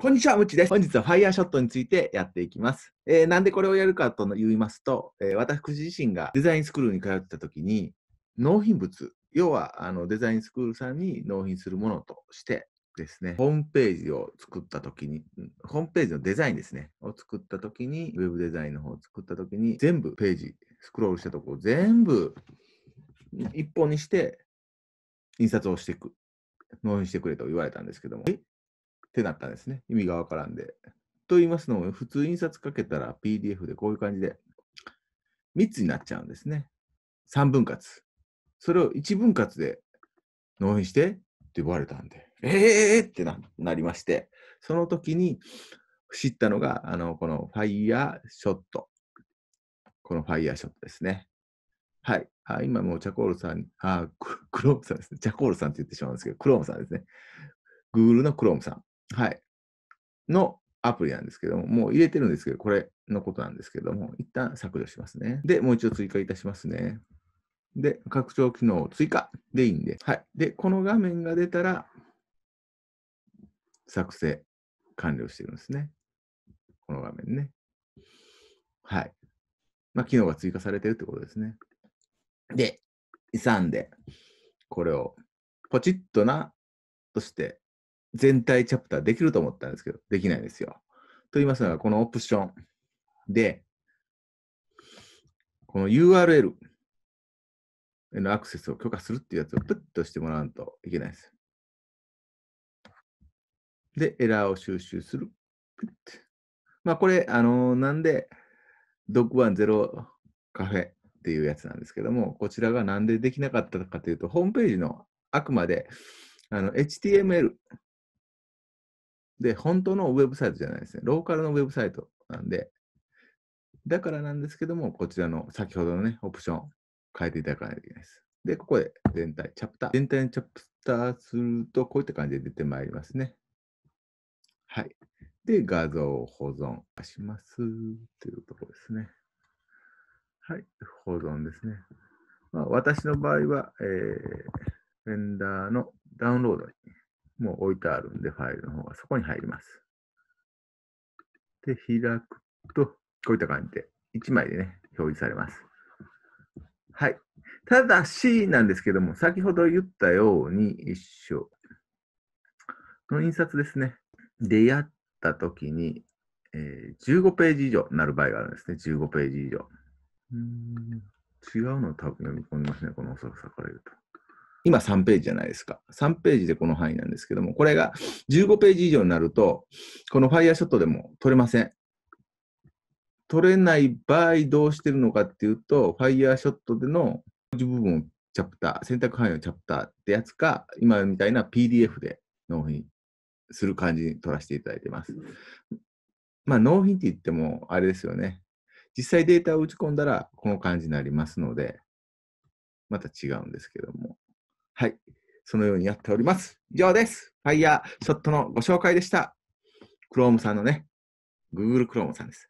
こんにちは、むちです。本日はファイヤーショットについてやっていきます。えー、なんでこれをやるかと言いますと、えー、私自身がデザインスクールに通ってた時に、納品物、要はあのデザインスクールさんに納品するものとしてですね、ホームページを作った時に、ホームページのデザインですね、を作った時に、ウェブデザインの方を作った時に、全部ページ、スクロールしたところ全部一本にして、印刷をしていく、納品してくれと言われたんですけども、えってなったんですね。意味がわからんで。と言いますのも、普通印刷かけたら PDF でこういう感じで、3つになっちゃうんですね。3分割。それを1分割で納品してって言われたんで、えーってなりまして、その時に知ったのが、あの、このファイヤーショット。このファイヤーショットですね。はい。あ今もうチャコールさん、あクロームさんですね。チャコールさんって言ってしまうんですけど、クロームさんですね。Google のクロームさん。はい。のアプリなんですけども、もう入れてるんですけど、これのことなんですけども、一旦削除しますね。で、もう一度追加いたしますね。で、拡張機能を追加でいいんで、はい。で、この画面が出たら、作成完了してるんですね。この画面ね。はい。まあ、機能が追加されてるってことですね。で、遺産で、これをポチッとなとして全体チャプターできると思ったんですけど、できないんですよ。と言いますのは、このオプションで、この URL へのアクセスを許可するっていうやつをプッとしてもらわんといけないです。で、エラーを収集する。まあ、これ、あのー、なんで、ド610カフェっていうやつなんですけども、こちらがなんでできなかったかというと、ホームページのあくまであの HTML で、本当のウェブサイトじゃないですね。ローカルのウェブサイトなんで、だからなんですけども、こちらの先ほどのね、オプション変えていただかないといけないです。で、ここで全体、チャプター。全体にチャプターすると、こういった感じで出てまいりますね。はい。で、画像を保存しますというところですね。はい。保存ですね。まあ、私の場合は、えー、フェンダーのダウンロードにもう置いてあるんで、ファイルの方はそこに入ります。で、開くと、こういった感じで、1枚でね、表示されます。はい。ただしなんですけども、先ほど言ったように、一緒。の印刷ですね。出会ったときに、えー、15ページ以上になる場合があるんですね。15ページ以上。うん違うのを多分読み込みますね、この遅さから言うと。今3ページじゃないですか。3ページでこの範囲なんですけども、これが15ページ以上になると、この Fire ショットでも取れません。取れない場合どうしてるのかっていうと、Fire ショットでの文字部分をチャプター、選択範囲のチャプターってやつか、今みたいな PDF で納品する感じに取らせていただいてます。まあ、納品って言っても、あれですよね。実際データを打ち込んだら、この感じになりますので、また違うんですけども。はい。そのようにやっております。以上です。ファイヤーショットのご紹介でした。Chrome さんのね、Google Chrome さんです。